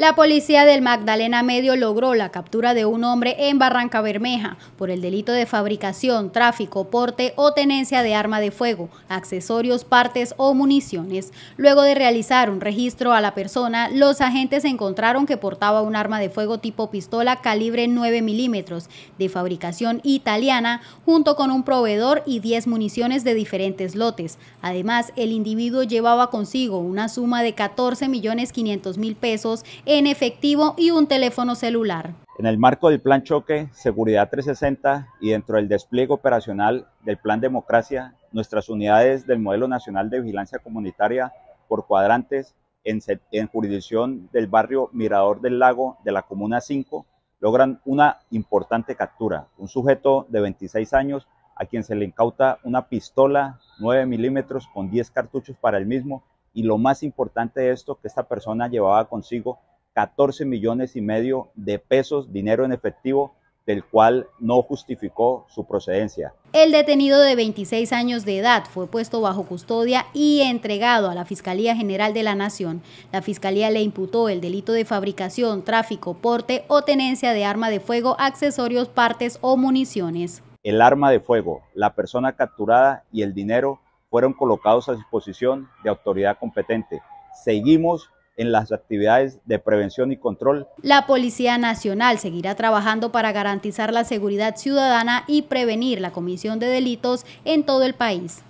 La policía del Magdalena Medio logró la captura de un hombre en Barranca Bermeja por el delito de fabricación, tráfico, porte o tenencia de arma de fuego, accesorios, partes o municiones. Luego de realizar un registro a la persona, los agentes encontraron que portaba un arma de fuego tipo pistola calibre 9 milímetros de fabricación italiana junto con un proveedor y 10 municiones de diferentes lotes. Además, el individuo llevaba consigo una suma de 14 millones 500 mil pesos en efectivo y un teléfono celular. En el marco del Plan Choque, Seguridad 360 y dentro del despliegue operacional del Plan Democracia, nuestras unidades del Modelo Nacional de Vigilancia Comunitaria por cuadrantes en, jurisdicción del barrio Mirador del Lago de la Comuna 5 logran una importante captura. Un sujeto de 26 años a quien se le incauta una pistola 9 milímetros con 10 cartuchos para el mismo y lo más importante de esto que esta persona llevaba consigo 14 millones y medio de pesos, dinero en efectivo, del cual no justificó su procedencia. El detenido de 26 años de edad fue puesto bajo custodia y entregado a la Fiscalía General de la Nación. La Fiscalía le imputó el delito de fabricación, tráfico, porte o tenencia de arma de fuego, accesorios, partes o municiones. El arma de fuego, la persona capturada y el dinero fueron colocados a disposición de autoridad competente. Seguimos en las actividades de prevención y control. La Policía Nacional seguirá trabajando para garantizar la seguridad ciudadana y prevenir la comisión de delitos en todo el país.